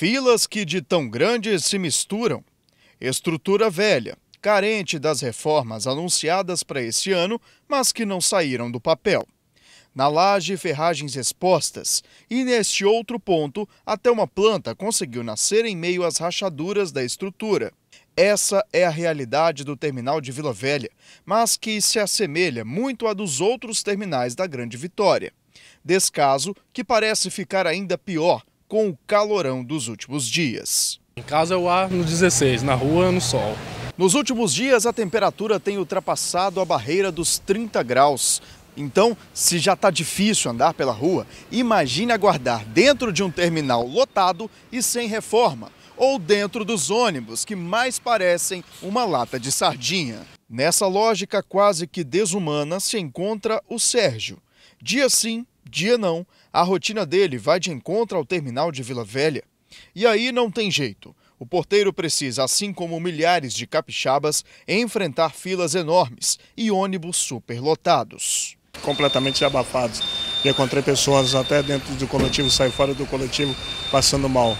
Filas que de tão grandes se misturam. Estrutura velha, carente das reformas anunciadas para esse ano, mas que não saíram do papel. Na laje, ferragens expostas, e neste outro ponto, até uma planta conseguiu nascer em meio às rachaduras da estrutura. Essa é a realidade do terminal de Vila Velha, mas que se assemelha muito à dos outros terminais da Grande Vitória. Descaso que parece ficar ainda pior com o calorão dos últimos dias. Em casa é o ar no 16, na rua é no sol. Nos últimos dias, a temperatura tem ultrapassado a barreira dos 30 graus. Então, se já está difícil andar pela rua, imagine aguardar dentro de um terminal lotado e sem reforma, ou dentro dos ônibus, que mais parecem uma lata de sardinha. Nessa lógica quase que desumana se encontra o Sérgio. Dia sim, Dia não, a rotina dele vai de encontro ao terminal de Vila Velha. E aí não tem jeito. O porteiro precisa, assim como milhares de capixabas, enfrentar filas enormes e ônibus superlotados. Completamente abafados. E encontrei pessoas até dentro do coletivo, sair fora do coletivo, passando mal.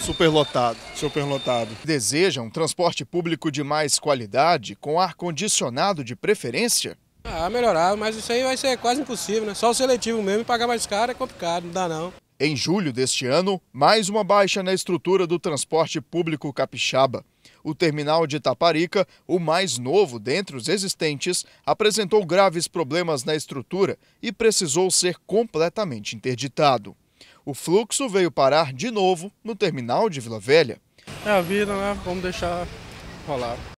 Superlotado. Superlotado. Desejam um transporte público de mais qualidade, com ar-condicionado de preferência? Ah, melhorar, mas isso aí vai ser quase impossível, né? Só o seletivo mesmo e pagar mais caro é complicado, não dá não. Em julho deste ano, mais uma baixa na estrutura do transporte público capixaba. O terminal de Itaparica, o mais novo dentre os existentes, apresentou graves problemas na estrutura e precisou ser completamente interditado. O fluxo veio parar de novo no terminal de Vila Velha. É a vida, né? Vamos deixar rolar.